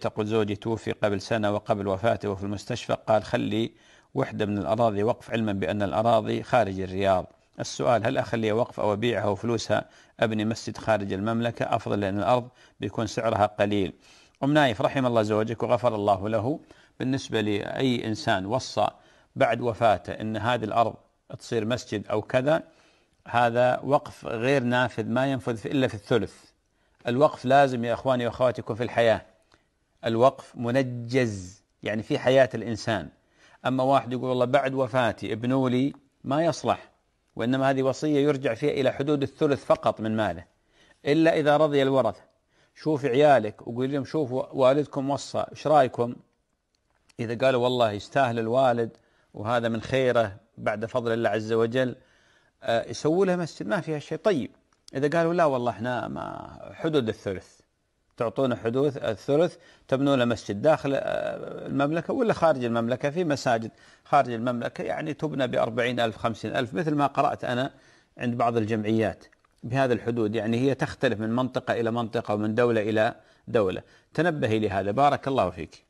تقول زوجي توفي قبل سنة وقبل وفاته وفي المستشفى قال خلي وحدة من الأراضي وقف علما بأن الأراضي خارج الرياض السؤال هل أخليها وقف أو أبيعها وفلوسها أبني مسجد خارج المملكة أفضل لأن الأرض بيكون سعرها قليل أم نايف رحم الله زوجك وغفر الله له بالنسبة لأي إنسان وصى بعد وفاته أن هذه الأرض تصير مسجد أو كذا هذا وقف غير نافذ ما ينفذ إلا في الثلث الوقف لازم يا إخواني وأخواتي يكون في الحياة الوقف منجز يعني في حياة الإنسان أما واحد يقول والله بعد وفاتي ابنوا لي ما يصلح وإنما هذه وصية يرجع فيها إلى حدود الثلث فقط من ماله إلا إذا رضي الورثة شوف عيالك وقول لهم شوفوا والدكم وصى ايش رايكم؟ اذا قالوا والله يستاهل الوالد وهذا من خيره بعد فضل الله عز وجل آه، يسووا له مسجد ما فيها شيء طيب اذا قالوا لا والله احنا ما حدود الثلث تعطون حدوث الثلث تبنون مسجد داخل آه، المملكة ولا خارج المملكة في مساجد خارج المملكة يعني تبنى بأربعين ألف خمسين ألف مثل ما قرأت أنا عند بعض الجمعيات بهذه الحدود يعني هي تختلف من منطقة إلى منطقة ومن دولة إلى دولة تنبهي لهذا بارك الله فيك